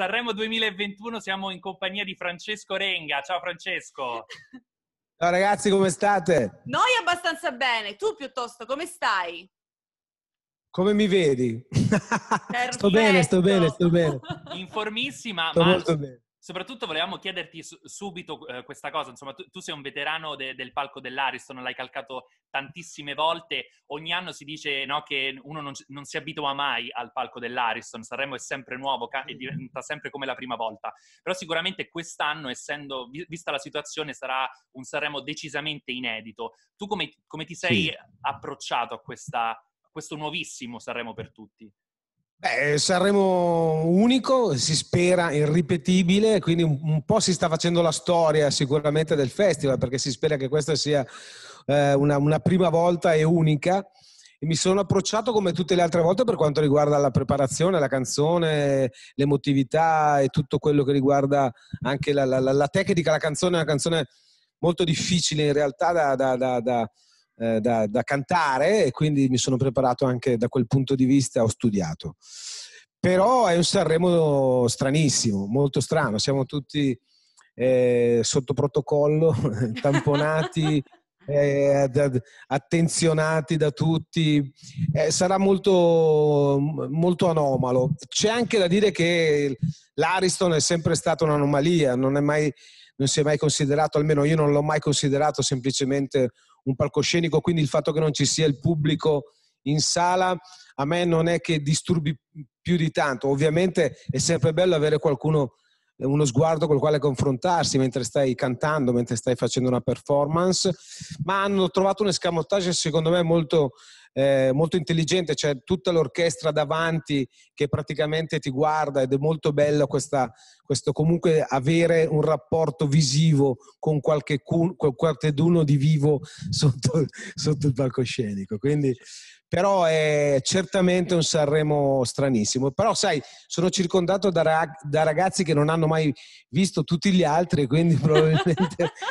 Sanremo 2021 siamo in compagnia di Francesco Renga. Ciao Francesco. Ciao ragazzi, come state? Noi abbastanza bene, tu piuttosto come stai? Come mi vedi? sto bene, sto bene, sto bene. Informissima, sto ma molto bene soprattutto volevamo chiederti subito eh, questa cosa, insomma tu, tu sei un veterano de- del palco dell'Ariston, l'hai calcato tantissime volte, ogni anno si dice no, che uno non, non, si abitua mai al palco dell'Ariston, Sanremo è sempre nuovo ca- e diventa sempre come la prima volta, però sicuramente quest'anno, essendo, vi- vista la situazione, sarà un Sanremo decisamente inedito. Tu come, come ti sei sì. approcciato a, questa, a questo nuovissimo Sanremo per tutti? Beh, saremo unico, si spera irripetibile, quindi un, po' si sta facendo la storia sicuramente del festival perché si spera che questa sia eh, una, una, prima volta e unica. E mi sono approcciato come tutte le altre volte per quanto riguarda la preparazione, la canzone, l'emotività e tutto quello che riguarda anche la, la, la tecnica. La canzone è una canzone molto difficile in realtà da, da, da, da eh, da, da cantare e quindi mi sono preparato anche da quel punto di vista, ho studiato. Però è un Sanremo stranissimo, molto strano, siamo tutti eh, sotto protocollo, tamponati. Eh, attenzionati da tutti, eh, sarà molto, molto, anomalo. C'è anche da dire che l'Ariston è sempre stata un'anomalia, non, è mai, non si è mai considerato, almeno io non l'ho mai considerato semplicemente un palcoscenico, quindi il fatto che non ci sia il pubblico in sala a me non è che disturbi più di tanto. Ovviamente è sempre bello avere qualcuno, uno sguardo col quale confrontarsi mentre stai cantando, mentre stai facendo una performance, ma hanno trovato un escamotage secondo me molto eh, molto intelligente, c'è tutta l'orchestra davanti che praticamente ti guarda ed è molto bello questa, questo comunque avere un rapporto visivo con qualche cun, qualcheduno di vivo sotto, sotto il palcoscenico. Quindi, però è certamente un Sanremo stranissimo. Però sai, sono circondato da, rag- da ragazzi che non hanno mai visto tutti gli altri, quindi probabilmente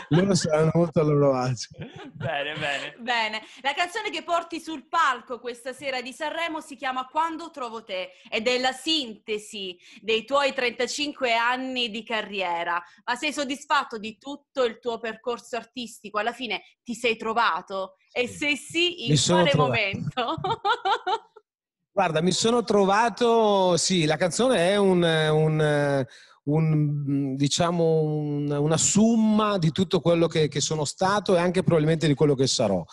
loro saranno molto a loro agio. Bene, bene. Bene, la canzone che porti sul palco questa sera di Sanremo si chiama Quando trovo te ed è la sintesi dei tuoi 35 anni di carriera. Ma sei soddisfatto di tutto il tuo percorso artistico? Alla fine ti sei trovato? E se sì, in quale momento? Guarda, mi sono trovato, sì, la canzone è un, un un, diciamo, un, una summa di tutto quello che, che, sono stato e anche probabilmente di quello che sarò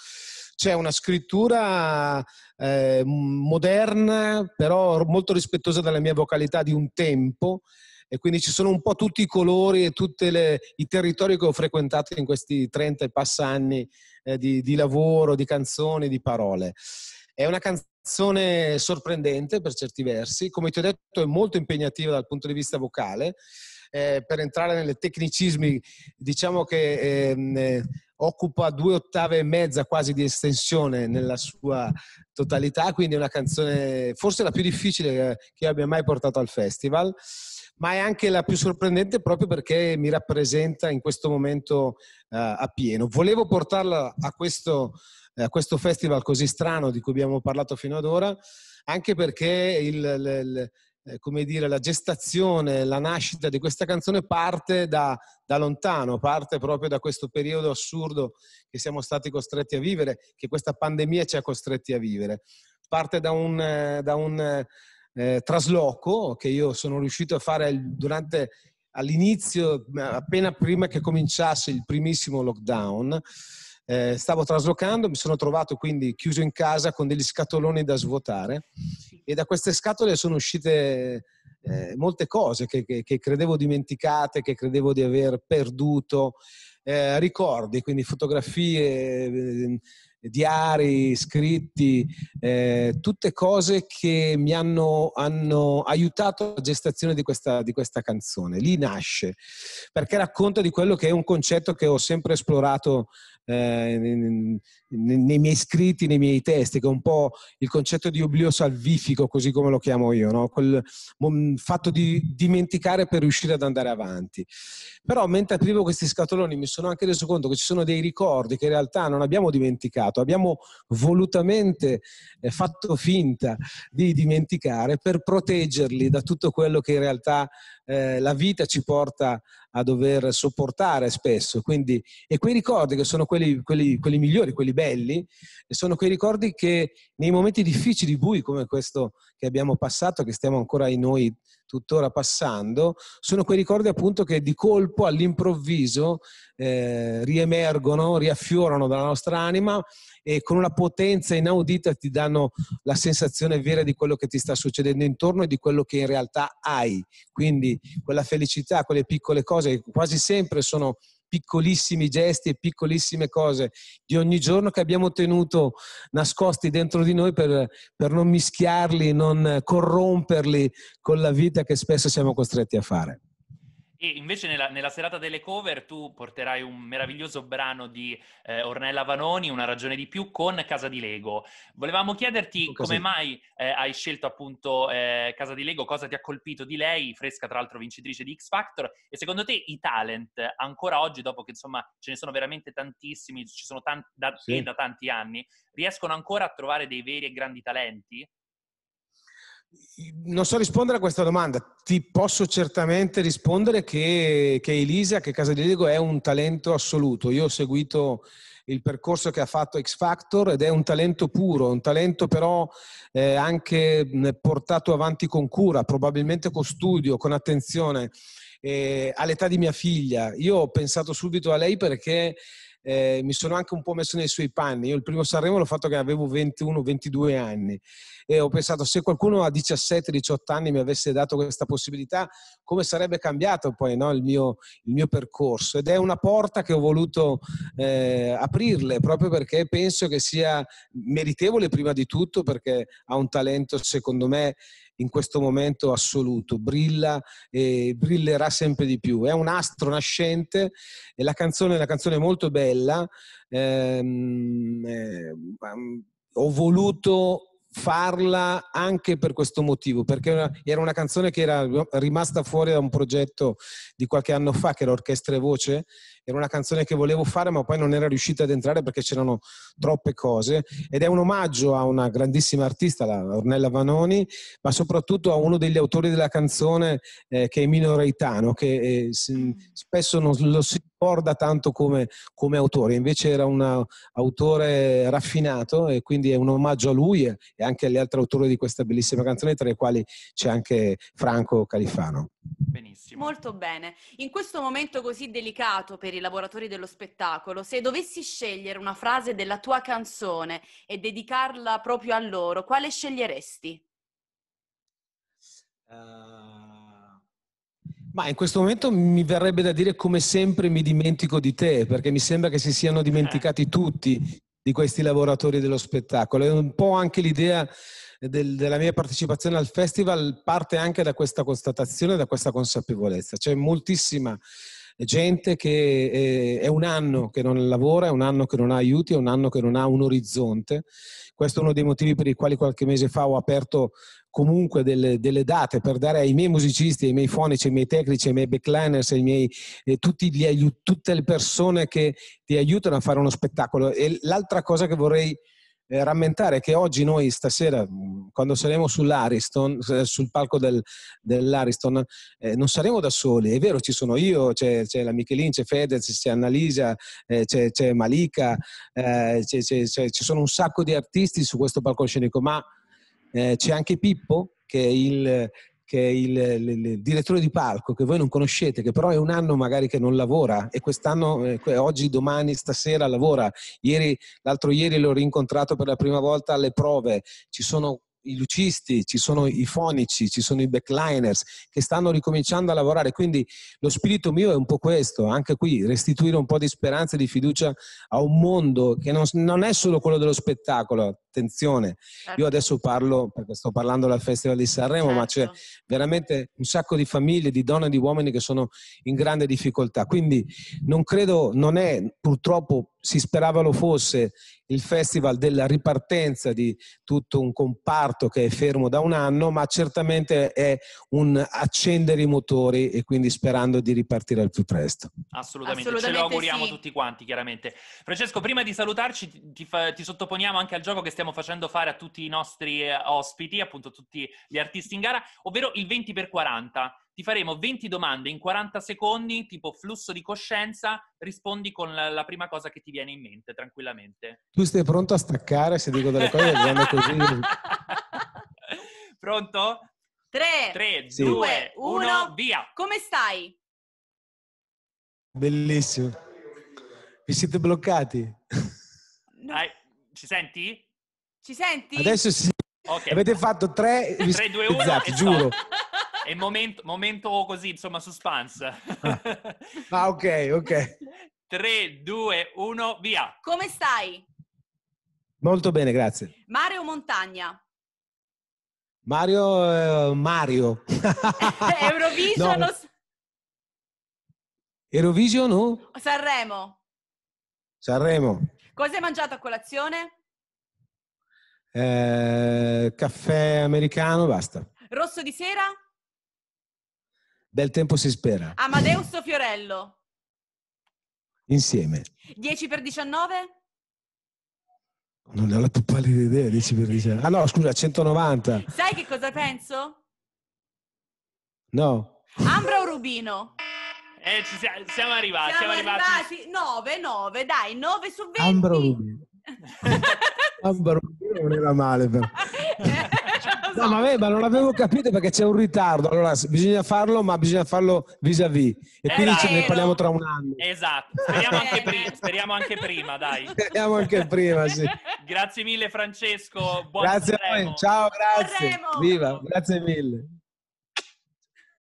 c'è una scrittura eh, moderna, però molto rispettosa della mia vocalità di un tempo e quindi ci sono un po' tutti i colori e tutti i territori che ho frequentato in questi 30 e passa anni eh, di, di, lavoro, di canzoni, di parole. È una canzone sorprendente per certi versi, come ti ho detto è molto impegnativa dal punto di vista vocale, eh, per entrare nelle tecnicismi diciamo che ehm, eh, occupa due ottave e mezza quasi di estensione nella sua totalità, quindi è una canzone forse la più difficile che abbia mai portato al festival, ma è anche la più sorprendente proprio perché mi rappresenta in questo momento eh, a pieno. Volevo portarla a questo, eh, a questo festival così strano di cui abbiamo parlato fino ad ora, anche perché il, il, eh, come dire, la gestazione, la nascita di questa canzone parte da, da, lontano, parte proprio da questo periodo assurdo che siamo stati costretti a vivere, che questa pandemia ci ha costretti a vivere. Parte da un, eh, da un eh, trasloco che io sono riuscito a fare durante, all'inizio, appena prima che cominciasse il primissimo lockdown, eh, stavo traslocando, mi sono trovato quindi chiuso in casa con degli scatoloni da svuotare e da queste scatole sono uscite eh, molte cose che, che, che, credevo dimenticate, che credevo di aver perduto, eh, ricordi, quindi fotografie, ehm, diari, scritti, eh, tutte cose che mi hanno, hanno aiutato la gestazione di questa, di questa canzone. Lì nasce, perché racconta di quello che è un concetto che ho sempre esplorato eh, nei, nei, miei scritti, nei miei testi, che è un po' il concetto di oblio salvifico, così come lo chiamo io, no? quel fatto di dimenticare per riuscire ad andare avanti. Però mentre aprivo questi scatoloni mi sono anche reso conto che ci sono dei ricordi che in realtà non abbiamo dimenticato, abbiamo volutamente eh, fatto finta di dimenticare per proteggerli da tutto quello che in realtà eh, la vita ci porta a dover sopportare spesso. Quindi, e quei ricordi che sono quelli, quelli, quelli migliori, quelli belli, sono quei ricordi che nei momenti difficili, bui come questo che abbiamo passato, che stiamo ancora in noi tuttora passando, sono quei ricordi appunto che di colpo all'improvviso eh, riemergono, riaffiorano dalla nostra anima e con una potenza inaudita ti danno la sensazione vera di quello che ti sta succedendo intorno e di quello che in realtà hai. Quindi quella felicità, quelle piccole cose che quasi sempre sono piccolissimi gesti e piccolissime cose di ogni giorno che abbiamo tenuto nascosti dentro di noi per, per non mischiarli, non corromperli con la vita che spesso siamo costretti a fare. E invece nella, nella, serata delle cover tu porterai un meraviglioso brano di eh, Ornella Vanoni, Una ragione di più, con Casa di Lego. Volevamo chiederti Così. come mai eh, hai scelto appunto eh, Casa di Lego, cosa ti ha colpito di lei, fresca tra l'altro vincitrice di X Factor, e secondo te i talent ancora oggi, dopo che insomma ce ne sono veramente tantissimi, ci sono tanti, da, sì. da tanti anni, riescono ancora a trovare dei veri e grandi talenti? non so rispondere a questa domanda, ti posso certamente rispondere che, che Elisa, che Casa di Lego è un talento assoluto. Io ho seguito il percorso che ha fatto X Factor ed è un talento puro, un talento però eh, anche portato avanti con cura, probabilmente con studio, con attenzione. Eh, all'età di mia figlia, io ho pensato subito a lei perché eh, mi sono anche un po' messo nei suoi panni. Io il primo Sanremo l'ho fatto che avevo 21-22 anni e ho pensato se qualcuno a 17-18 anni mi avesse dato questa possibilità, come sarebbe cambiato poi no, il, mio, il, mio, percorso? Ed è una porta che ho voluto eh, aprirle proprio perché penso che sia meritevole prima di tutto perché ha un talento secondo me in questo momento assoluto, brilla e brillerà sempre di più. È un astro nascente e la canzone è una canzone molto bella. Ehm, eh, ho voluto farla anche per questo motivo, perché era una canzone che era rimasta fuori da un progetto di qualche anno fa, che era Orchestra e Voce, era una canzone che volevo fare ma poi non era riuscita ad entrare perché c'erano troppe cose ed è un omaggio a una grandissima artista, la Ornella Vanoni, ma soprattutto a uno degli autori della canzone eh, che è Mino Reitano, che eh, mm. spesso non lo si ricorda tanto come, come autore, invece era un autore raffinato e quindi è un omaggio a lui e anche le altre autore di questa bellissima canzone, tra le quali c'è anche Franco Califano. Benissimo. Molto bene. In questo momento così delicato per i lavoratori dello spettacolo, se dovessi scegliere una frase della tua canzone e dedicarla proprio a loro, quale sceglieresti? Uh... Ma in questo momento mi verrebbe da dire come sempre mi dimentico di te, perché mi sembra che si siano dimenticati eh. tutti di questi lavoratori dello spettacolo. È un po' anche l'idea del, della mia partecipazione al festival parte anche da questa constatazione, da questa consapevolezza. C'è moltissima gente che eh, è un anno che non lavora, è un anno che non ha aiuti, è un anno che non ha un orizzonte. Questo è uno dei motivi per i quali qualche mese fa ho aperto comunque delle, delle, date per dare ai miei musicisti, ai miei fonici, ai miei tecnici, ai miei backliners, ai miei, eh, gli, aiut- tutte le persone che ti aiutano a fare uno spettacolo. E l'altra cosa che vorrei eh, rammentare è che oggi noi stasera, mm, quando saremo sull'Ariston, eh, sul palco del, dell'Ariston, eh, non saremo da soli. È vero, ci sono io, c'è, c'è la Michelin, c'è Fedez, c'è Annalisa, eh, c'è, c'è, Malika, eh, c'è, ci sono un sacco di artisti su questo palcoscenico, ma eh, c'è anche Pippo, che è il che è il, il, il, direttore di palco che voi non conoscete, che però è un anno magari che non lavora e quest'anno, eh, oggi, domani, stasera lavora. Ieri, l'altro ieri l'ho rincontrato per la prima volta alle prove. Ci sono i lucisti, ci sono i fonici, ci sono i backliners che stanno ricominciando a lavorare. Quindi lo spirito mio è un po' questo, anche qui restituire un po' di speranza e di fiducia a un mondo che non, non è solo quello dello spettacolo. Attenzione, certo. io adesso parlo perché sto parlando del Festival di Sanremo, certo. ma c'è certo. veramente un sacco di famiglie, di donne e di uomini che sono in grande difficoltà. Quindi non credo, non è purtroppo si sperava lo fosse il festival della ripartenza di tutto un comparto che è fermo da un anno, ma certamente è un accendere i motori e quindi sperando di ripartire al più presto. Assolutamente, Assolutamente ce lo auguriamo sì. tutti quanti, chiaramente. Francesco, prima di salutarci ti, ti, ti, sottoponiamo anche al gioco che stiamo facendo fare a tutti i nostri eh, ospiti, appunto tutti gli artisti in gara, ovvero il 20x40. Ti faremo 20 domande in 40 secondi, tipo flusso di coscienza, rispondi con la, la prima cosa che ti viene in mente, tranquillamente. Tu stai pronto a staccare se dico delle cose che vanno così? Pronto? 3, 3 sì. 2, 1, via! Come stai? Bellissimo. Vi siete bloccati? Dai, ci senti? Ci senti? Adesso sì. Okay. Avete fatto tre... 3, 2, 1 giuro è momento, momento così, insomma, suspense. ah, ok, ok. 3, 2, 1, via. Come stai? Molto bene, grazie. Mare o montagna? Mario, eh, Mario. Eurovision no. o... Eurovision o? Sanremo. Sanremo. Cosa hai mangiato a colazione? Eh, caffè americano, basta. Rosso di sera? Bel tempo si spera. Amadeus o Fiorello? Insieme. 10 per 19? Non ho la più pallida idea, 10 per 19. Ah no, scusa, 190. Sai che cosa penso? No. Ambra o Rubino? Eh, ci siamo, siamo arrivati. Siamo, siamo arrivati. 9, 9, dai, 9 su 20. Ambra o Rubino? Ambra o Rubino non era male però. No, ma, beh, ma non avevo capito perché c'è un ritardo. Allora, bisogna farlo, ma bisogna farlo vis-à-vis. E eh, quindi ce ne eh, parliamo tra un anno. Esatto, speriamo anche, prima, speriamo anche prima, dai. Speriamo anche prima, sì. Grazie mille Francesco, Buon Grazie a voi, ciao, grazie. Viva, grazie mille.